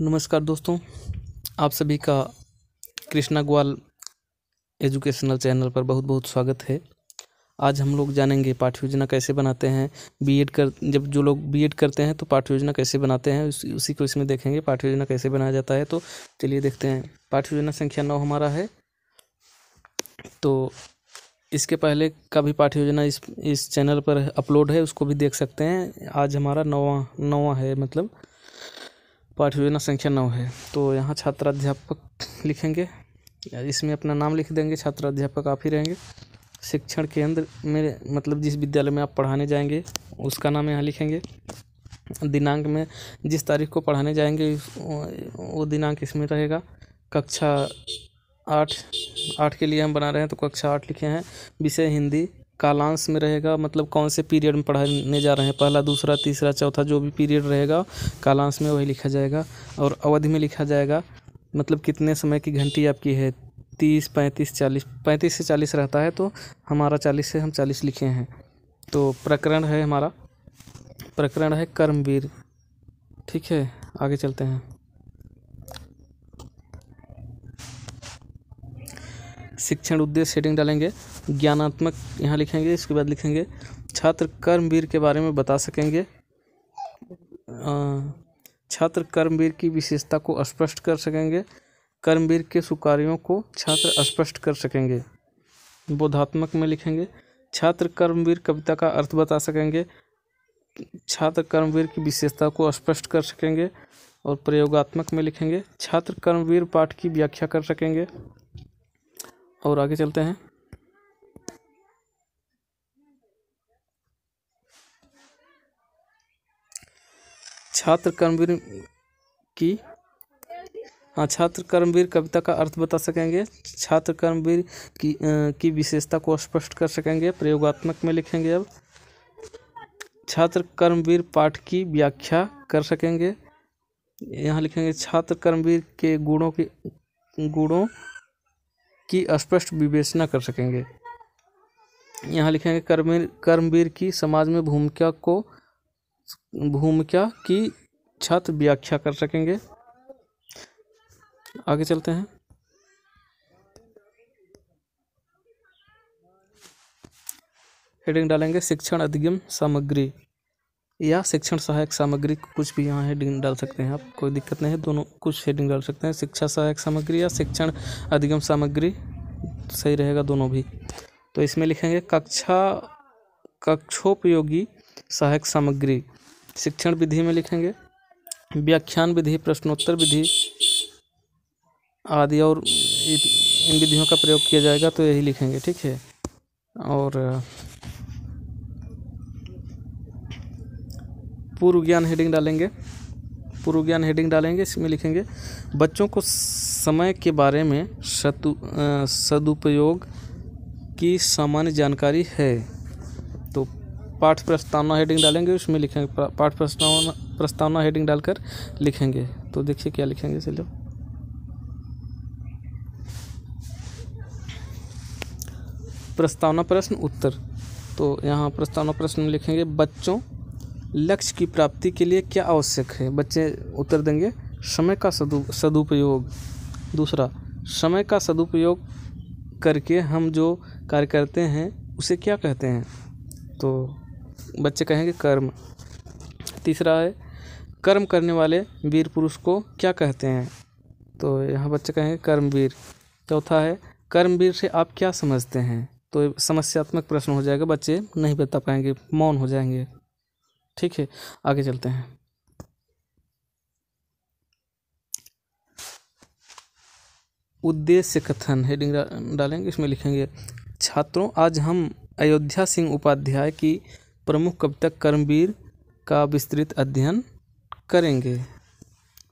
नमस्कार दोस्तों आप सभी का कृष्णा ग्वाल एजुकेशनल चैनल पर बहुत बहुत स्वागत है आज हम लोग जानेंगे पाठ्य योजना कैसे बनाते हैं बीएड कर जब जो लोग बीएड करते हैं तो पाठ्य योजना कैसे बनाते हैं उस, उसी को इसमें देखेंगे पाठ्य योजना कैसे बनाया जाता है तो चलिए देखते हैं पाठ्य योजना संख्या नौ हमारा है तो इसके पहले का भी पाठ्य योजना इस इस चैनल पर अपलोड है उसको भी देख सकते हैं आज हमारा नौवा नौवा है मतलब पाठ योजना संख्या नौ है तो यहाँ छात्र अध्यापक लिखेंगे इसमें अपना नाम लिख देंगे छात्र अध्यापक आप ही रहेंगे शिक्षण केंद्र में मतलब जिस विद्यालय में आप पढ़ाने जाएंगे उसका नाम यहाँ लिखेंगे दिनांक में जिस तारीख को पढ़ाने जाएंगे वो दिनांक इसमें रहेगा कक्षा आठ आठ के लिए हम बना रहे हैं तो कक्षा आठ लिखे हैं विषय हिंदी कालांश में रहेगा मतलब कौन से पीरियड में पढ़ाने जा रहे हैं पहला दूसरा तीसरा चौथा जो भी पीरियड रहेगा कालांश में वही लिखा जाएगा और अवधि में लिखा जाएगा मतलब कितने समय की घंटी आपकी है तीस पैंतीस चालीस पैंतीस से चालीस रहता है तो हमारा चालीस से हम चालीस लिखे हैं तो प्रकरण है हमारा प्रकरण है कर्मवीर ठीक है आगे चलते हैं शिक्षण उद्देश्य सेटिंग डालेंगे ज्ञानात्मक यहाँ लिखेंगे इसके बाद लिखेंगे छात्र कर्मवीर के बारे में बता सकेंगे छात्र कर्मवीर की विशेषता को स्पष्ट कर सकेंगे कर्मवीर के सुकार्यों को छात्र स्पष्ट कर सकेंगे बोधात्मक में लिखेंगे छात्र कर्मवीर कविता का अर्थ बता सकेंगे छात्र कर्मवीर की विशेषता को स्पष्ट कर सकेंगे और प्रयोगात्मक में लिखेंगे छात्र कर्मवीर पाठ की व्याख्या कर सकेंगे और आगे चलते हैं छात्र कर्मवीर की हाँ छात्र कर्मवीर कविता का अर्थ बता सकेंगे छात्र कर्मवीर की आ, की विशेषता को स्पष्ट कर सकेंगे प्रयोगात्मक में लिखेंगे अब छात्र कर्मवीर पाठ की व्याख्या कर सकेंगे यहाँ लिखेंगे छात्र कर्मवीर के गुणों की गुणों की स्पष्ट विवेचना कर सकेंगे यहाँ लिखेंगे कर्मवीर कर्मवीर की समाज में भूमिका को भूमिका की छत व्याख्या कर सकेंगे आगे चलते हैं हेडिंग डालेंगे शिक्षण अधिगम सामग्री या शिक्षण सहायक सामग्री कुछ भी यहाँ हेडिंग डाल सकते हैं आप कोई दिक्कत नहीं है दोनों कुछ हेडिंग डाल सकते हैं शिक्षा सहायक सामग्री या शिक्षण अधिगम सामग्री सही रहेगा दोनों भी तो इसमें लिखेंगे कक्षा कक्षोपयोगी सहायक सामग्री शिक्षण विधि में लिखेंगे व्याख्यान विधि प्रश्नोत्तर विधि आदि और इन विधियों का प्रयोग किया जाएगा तो यही लिखेंगे ठीक है और पूर्व ज्ञान हेडिंग डालेंगे पूर्व ज्ञान हेडिंग डालेंगे इसमें लिखेंगे बच्चों को समय के बारे में सतु सदुपयोग की सामान्य जानकारी है तो पाठ प्रस्तावना हेडिंग डालेंगे उसमें लिखेंगे पाठ प्रस्तावना प्रस्तावना हेडिंग डालकर लिखेंगे तो देखिए क्या लिखेंगे चलो प्रस्तावना प्रश्न उत्तर तो यहाँ प्रस्तावना प्रश्न लिखेंगे बच्चों लक्ष्य की प्राप्ति के लिए क्या आवश्यक है बच्चे उत्तर देंगे समय का सदु सदुपयोग दूसरा समय का सदुपयोग करके हम जो कार्य करते हैं उसे क्या कहते हैं तो बच्चे कहेंगे कर्म तीसरा है कर्म करने वाले वीर पुरुष को क्या कहते हैं तो यहाँ बच्चे कहेंगे कर्मवीर चौथा है कर्मवीर से आप क्या समझते हैं तो समस्यात्मक प्रश्न हो जाएगा बच्चे नहीं बता पाएंगे मौन हो जाएंगे ठीक है आगे चलते हैं उद्देश्य कथन हेडिंग डालेंगे इसमें लिखेंगे छात्रों आज हम अयोध्या सिंह उपाध्याय की प्रमुख कविता कर्मवीर का विस्तृत अध्ययन करेंगे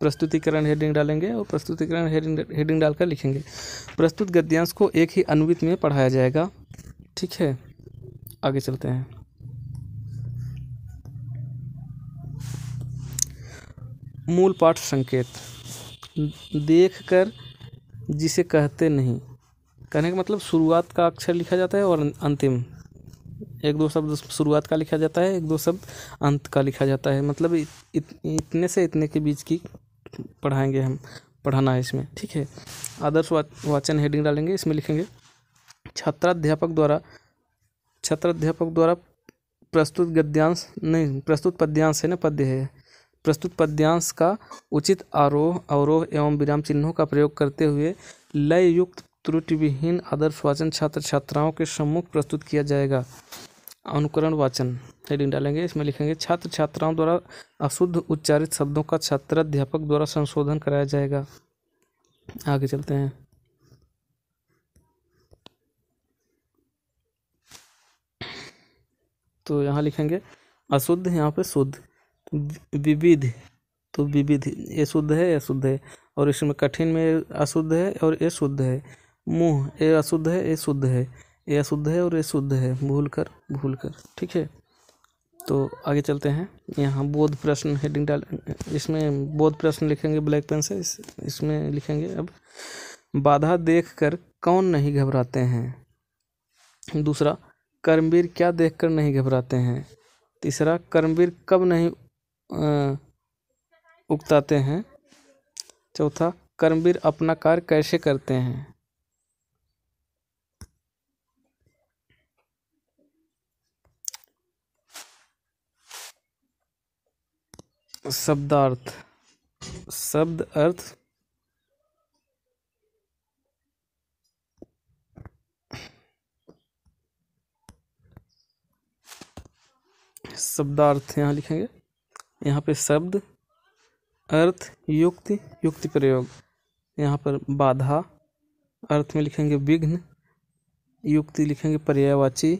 प्रस्तुतिकरण हेडिंग डालेंगे और प्रस्तुतिकरण हेडिंग हेडिंग डालकर लिखेंगे प्रस्तुत गद्यांश को एक ही अनुवित में पढ़ाया जाएगा ठीक है आगे चलते हैं मूल पाठ संकेत देख कर जिसे कहते नहीं कहने का मतलब शुरुआत का अक्षर लिखा जाता है और अंतिम एक दो शब्द शुरुआत का लिखा जाता है एक दो शब्द अंत का लिखा जाता है मतलब इत, इत, इतने से इतने के बीच की पढ़ाएंगे हम पढ़ाना है इसमें ठीक है आदर्श वा, वाचन हेडिंग डालेंगे इसमें लिखेंगे छात्राध्यापक द्वारा छात्राध्यापक द्वारा प्रस्तुत गद्यांश नहीं प्रस्तुत पद्यांश है ना पद्य है प्रस्तुत पद्यांश का उचित आरोह अवरोह एवं विराम चिन्हों का प्रयोग करते हुए लय युक्त त्रुटिविहीन आदर्श वाचन छात्र छात्राओं के सम्मुख प्रस्तुत किया जाएगा अनुकरण वाचन हेडिंग डालेंगे इसमें लिखेंगे छात्र छात्राओं द्वारा अशुद्ध उच्चारित शब्दों का छात्र अध्यापक द्वारा संशोधन कराया जाएगा आगे चलते हैं तो यहाँ लिखेंगे अशुद्ध यहाँ पे शुद्ध विविध तो विविध ये शुद्ध है या शुद्ध है और इसमें कठिन में अशुद्ध है और ये शुद्ध है मुँह ये अशुद्ध है ये शुद्ध है ये अशुद्ध है और ये शुद्ध है भूल कर भूल कर ठीक है तो आगे चलते हैं यहाँ बोध प्रश्न हेडिंग डाल इसमें बोध प्रश्न लिखेंगे ब्लैक पेन से इस, इसमें लिखेंगे अब बाधा देख कर कौन नहीं घबराते हैं दूसरा कर्मवीर क्या देख कर नहीं घबराते हैं तीसरा कर्मवीर कब नहीं उकताते हैं चौथा कर्मवीर अपना कार्य कैसे करते हैं शब्दार्थ शब्द अर्थ शब्दार्थ यहाँ लिखेंगे यहाँ पे शब्द अर्थ युक्ति युक्ति प्रयोग यहाँ पर बाधा अर्थ में लिखेंगे विघ्न युक्ति लिखेंगे पर्यायवाची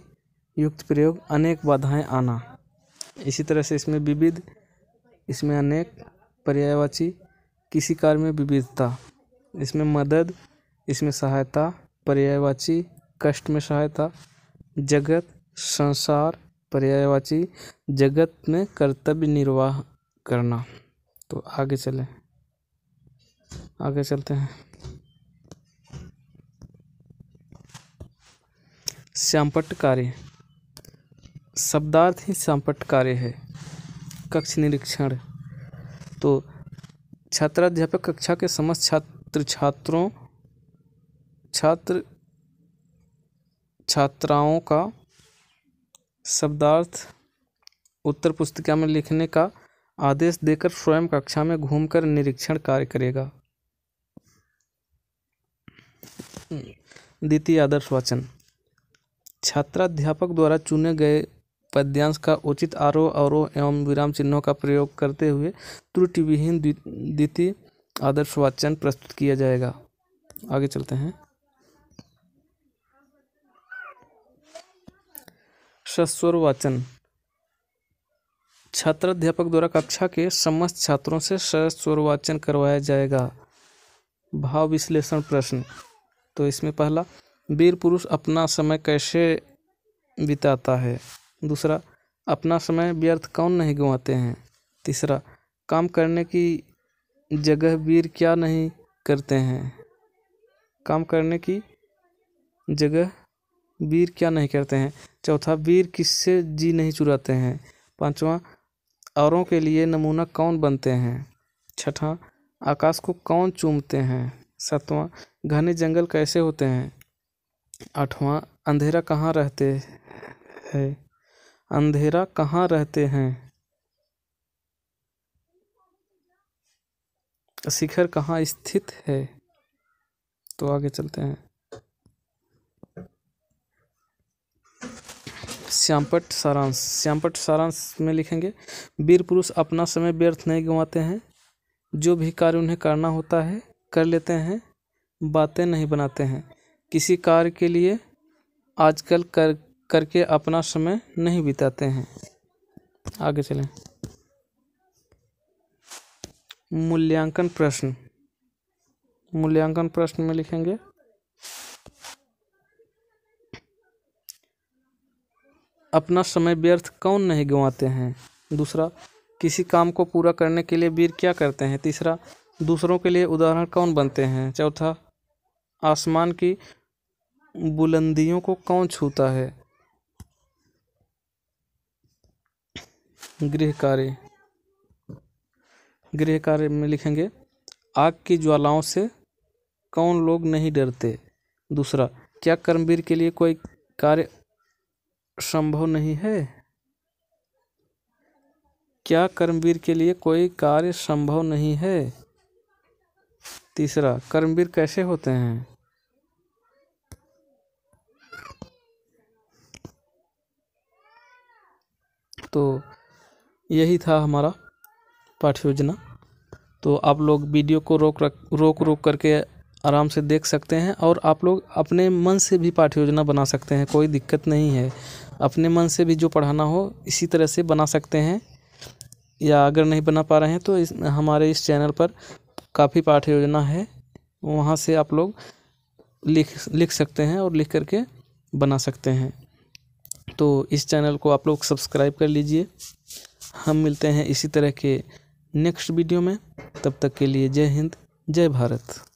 युक्त प्रयोग अनेक बाधाएं आना इसी तरह से इसमें विविध इसमें अनेक पर्यायवाची किसी कार्य में विविधता इसमें मदद इसमें सहायता पर्यायवाची कष्ट में सहायता जगत संसार पर्यायवाची जगत में कर्तव्य निर्वाह करना तो आगे चले आगे चलते हैं श्यामपट कार्य शब्दार्थ ही श्यामपट कार्य है कक्ष निरीक्षण तो छात्राध्यापक कक्षा के समस्त छात्र छात्रों छात्र छात्राओं का शब्दार्थ उत्तर पुस्तिका में लिखने का आदेश देकर स्वयं कक्षा में घूमकर निरीक्षण कार्य करेगा द्वितीय आदर्श वाचन छात्राध्यापक द्वारा चुने गए पद्यांश का उचित आरोह अवरोह एवं विराम चिन्हों का प्रयोग करते हुए त्रुटिविहीन द्वितीय आदर्श वाचन प्रस्तुत किया जाएगा आगे चलते हैं सस्वर वाचन छात्र अध्यापक द्वारा कक्षा के समस्त छात्रों से सस्वर वाचन करवाया जाएगा भाव विश्लेषण प्रश्न तो इसमें पहला वीर पुरुष अपना समय कैसे बिताता है दूसरा अपना समय व्यर्थ कौन नहीं गंवाते हैं तीसरा काम करने की जगह वीर क्या नहीं करते हैं काम करने की जगह वीर क्या नहीं करते हैं चौथा वीर किससे जी नहीं चुराते हैं पांचवा औरों के लिए नमूना कौन बनते हैं छठा आकाश को कौन चूमते हैं सातवां घने जंगल कैसे होते हैं आठवां अंधेरा कहाँ रहते है अंधेरा कहाँ रहते हैं शिखर कहाँ स्थित है तो आगे चलते हैं श्यामपट सारांश श्यामपट सारांश में लिखेंगे वीर पुरुष अपना समय व्यर्थ नहीं गंवाते हैं जो भी कार्य उन्हें करना होता है कर लेते हैं बातें नहीं बनाते हैं किसी कार्य के लिए आजकल कर करके अपना समय नहीं बिताते हैं आगे चलें मूल्यांकन प्रश्न मूल्यांकन प्रश्न में लिखेंगे अपना समय व्यर्थ कौन नहीं गंवाते हैं दूसरा किसी काम को पूरा करने के लिए वीर क्या करते हैं तीसरा दूसरों के लिए उदाहरण कौन बनते हैं चौथा आसमान की बुलंदियों को कौन छूता है गृह कार्य गृह कार्य में लिखेंगे आग की ज्वालाओं से कौन लोग नहीं डरते दूसरा क्या कर्मवीर के लिए कोई कार्य संभव नहीं है क्या कर्मवीर के लिए कोई कार्य संभव नहीं है तीसरा कर्मवीर कैसे होते हैं तो यही था हमारा पाठ योजना तो आप लोग वीडियो को रोक रख रोक रोक करके आराम से देख सकते हैं और आप लोग अपने मन से भी पाठ योजना बना सकते हैं कोई दिक्कत नहीं है अपने मन से भी जो पढ़ाना हो इसी तरह से बना सकते हैं या अगर नहीं बना पा रहे हैं तो इस हमारे इस चैनल पर काफ़ी पाठ योजना है वहाँ से आप लोग लिख लिख सकते हैं और लिख करके बना सकते हैं तो इस चैनल को आप लोग सब्सक्राइब कर लीजिए हम मिलते हैं इसी तरह के नेक्स्ट वीडियो में तब तक के लिए जय हिंद जय भारत